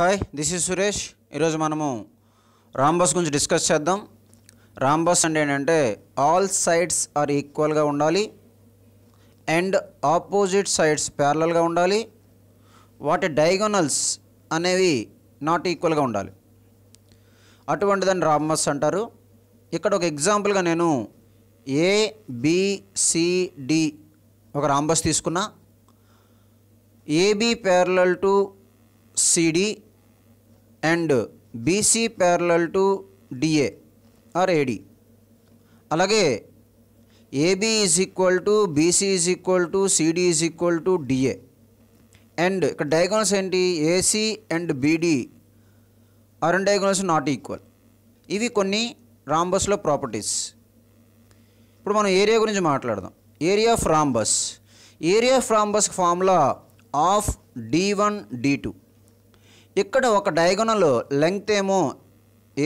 hi this is Suresh ఈరోజు మనము rhombus గురించి డిస్కస్ చేద్దాం రాంబస్ అంటే ఏంటంటే ఆల్ సైడ్స్ ఆర్ ఈక్వల్గా ఉండాలి అండ్ ఆపోజిట్ సైడ్స్ ప్యారలల్గా ఉండాలి వాటి డయాగోనల్స్ అనేవి నాట్ ఈక్వల్గా ఉండాలి అటువంటి దాన్ని రాంబస్ అంటారు ఇక్కడ ఒక ఎగ్జాంపుల్గా నేను బిసిడి ఒక రాంబస్ తీసుకున్నా A B parallel to C D and B C parallel to D A or A D అలాగే A B is equal to B C is equal to C D is equal to D A and ఇక్కడ డయాగోనల్స్ ఏంటి A C and B D are and diagonals not equal ఇవి కొన్ని రాంబస్లో properties ఇప్పుడు మనం area గురించి మాట్లాడదాం area of rhombus area of rhombus formula of D one D two ఇక్కడ ఒక డయాగనల్ లెంగ్త్ ఏమో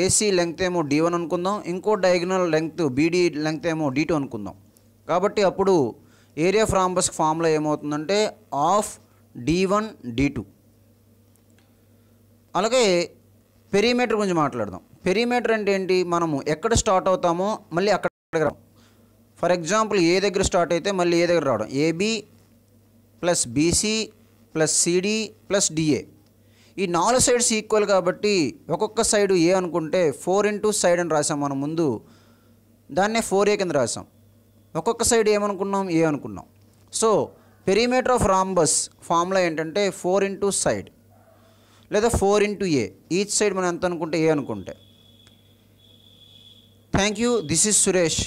ఏసీ లెంగ్త్ ఏమో డి వన్ అనుకుందాం ఇంకో డయాగనల్ లెంగ్త్ బీడీ లెంగ్త్ ఏమో డి టూ అనుకుందాం కాబట్టి అప్పుడు ఏరియా ఫ్రాంబస్ ఫామ్లో ఏమవుతుందంటే of D one D two అలాగే పెరిమీటర్ గురించి మాట్లాడదాం పెరిమీటర్ అంటే ఏంటి మనము ఎక్కడ స్టార్ట్ అవుతామో మళ్ళీ అక్కడ ఫర్ ఎగ్జాంపుల్ ఏ దగ్గర స్టార్ట్ అయితే మళ్ళీ ఏ దగ్గర రావడం A B plus B C plus C D plus D A ఈ నాలుగు సైడ్స్ ఈక్వల్ కాబట్టి ఒక్కొక్క సైడ్ ఏ అనుకుంటే ఫోర్ ఇంటూ సైడ్ అని రాసాం మనం ముందు దాన్నే ఫోర్ ఏ కింద రాసాం ఒక్కొక్క సైడ్ ఏమనుకున్నాం ఏ అనుకున్నాం so perimeter of rhombus formula ఏంటంటే ఫోర్ ఇంటూ సైడ్ లేదా four into A each side మనం ఎంత అనుకుంటే ఏ అనుకుంటే thank you this is Suresh